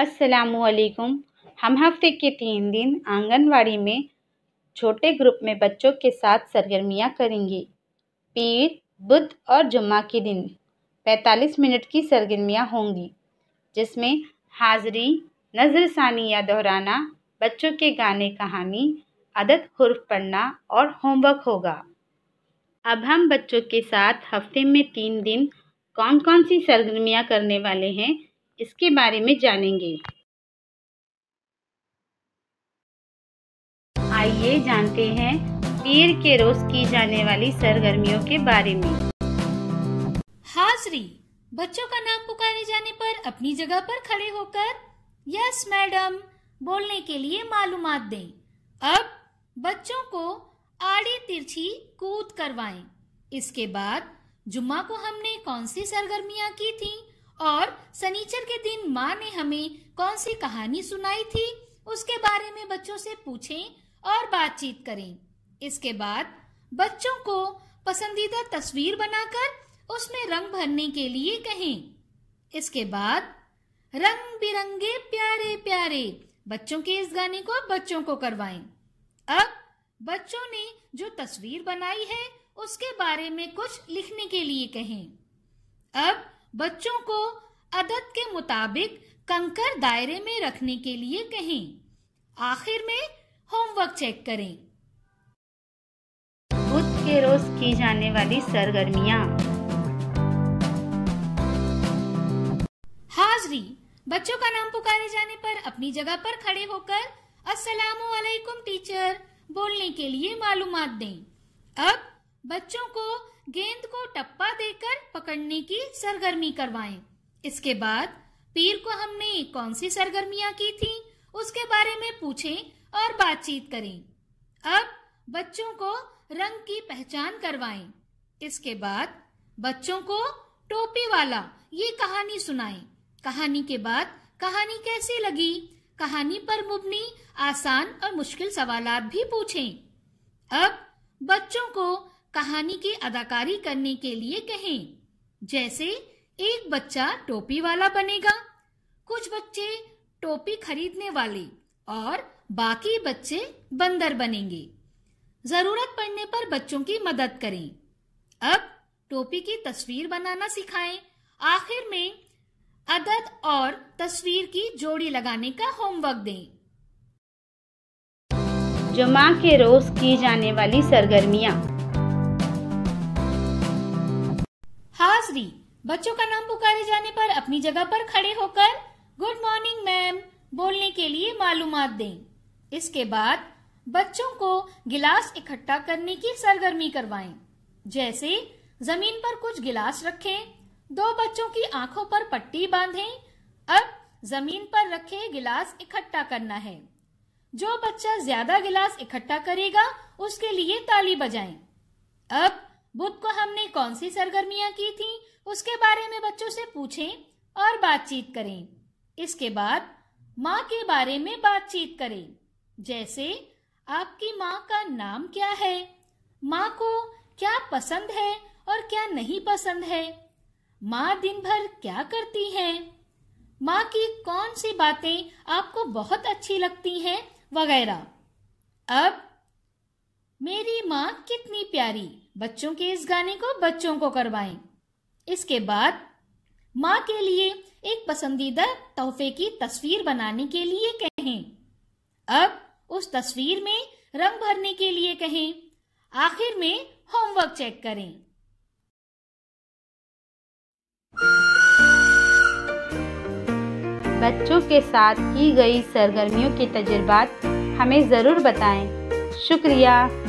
असलकुम हम हफ्ते के तीन दिन आंगनवाड़ी में छोटे ग्रुप में बच्चों के साथ सरगर्मियाँ करेंगे पीर बुध और जुम्मा के दिन 45 मिनट की सरगर्मियाँ होंगी जिसमें हाज़री नजर सानी या दोहराना बच्चों के गाने कहानी अदद हर्फ पढ़ना और होमवर्क होगा अब हम बच्चों के साथ हफ्ते में तीन दिन कौन कौन सी सरगर्मियाँ करने वाले हैं इसके बारे में जानेंगे आइए जानते हैं पीर के रोज की जाने वाली सरगर्मियों के बारे में हाजरी बच्चों का नाम पुकारे जाने पर अपनी जगह पर खड़े होकर यस मैडम बोलने के लिए मालूम दें अब बच्चों को आड़ी तिरछी कूद करवाएं। इसके बाद जुम्मा को हमने कौन सी सरगर्मियाँ की थीं? और सनीचर के दिन माँ ने हमें कौन सी कहानी सुनाई थी उसके बारे में बच्चों से पूछें और बातचीत करें इसके बाद बच्चों को पसंदीदा तस्वीर बनाकर उसमें रंग भरने के लिए कहें इसके बाद रंग बिरंगे प्यारे प्यारे बच्चों के इस गाने को बच्चों को करवाएं। अब बच्चों ने जो तस्वीर बनाई है उसके बारे में कुछ लिखने के लिए कहें अब बच्चों को अदद के मुताबिक कंकर दायरे में रखने के लिए कहें आखिर में होमवर्क चेक करें बुध के रोज की जाने वाली सरगर्मियां हाजरी बच्चों का नाम पुकारे जाने पर अपनी जगह पर खड़े होकर अस्सलाम वालेकुम टीचर बोलने के लिए मालूमात दें अब बच्चों को गेंद को टप्पा देकर पकड़ने की सरगर्मी करवाएं। इसके बाद पीर को हमने कौन सी सरगर्मियां की थी उसके बारे में पूछें और बातचीत करें अब बच्चों को रंग की पहचान करवाएं। इसके बाद बच्चों को टोपी वाला ये कहानी सुनाएं। कहानी के बाद कहानी कैसी लगी कहानी पर मुबनी आसान और मुश्किल सवाल भी पूछें। अब बच्चों को कहानी की अदाकारी करने के लिए कहें जैसे एक बच्चा टोपी वाला बनेगा कुछ बच्चे टोपी खरीदने वाले और बाकी बच्चे बंदर बनेंगे जरूरत पड़ने पर बच्चों की मदद करें अब टोपी की तस्वीर बनाना सिखाएं। आखिर में अदद और तस्वीर की जोड़ी लगाने का होमवर्क दें जुमा के रोज की जाने वाली सरगर्मियाँ हाजरी बच्चों का नाम पुकारे जाने पर अपनी जगह पर खड़े होकर गुड मॉर्निंग मैम बोलने के लिए मालूम दें इसके बाद बच्चों को गिलास इकट्ठा करने की सरगर्मी करवाएं। जैसे जमीन पर कुछ गिलास रखें, दो बच्चों की आंखों पर पट्टी बांधें। अब जमीन पर रखे गिलास इकट्ठा करना है जो बच्चा ज्यादा गिलास इकट्ठा करेगा उसके लिए ताली बजाएं। अब बुध को हमने कौन सी सरगर्मियां की थी उसके बारे में बच्चों से पूछें और बातचीत करें इसके बाद माँ के बारे में बातचीत करें जैसे आपकी माँ का नाम क्या है माँ को क्या पसंद है और क्या नहीं पसंद है माँ दिन भर क्या करती है माँ की कौन सी बातें आपको बहुत अच्छी लगती हैं वगैरह अब मेरी माँ कितनी प्यारी बच्चों के इस गाने को बच्चों को करवाएं। इसके बाद माँ के लिए एक पसंदीदा तोहफे की तस्वीर बनाने के लिए कहें अब उस तस्वीर में रंग भरने के लिए कहें आखिर में होमवर्क चेक करें बच्चों के साथ की गई सरगर्मियों के तजुर्बात हमें ज़रूर बताएं। शुक्रिया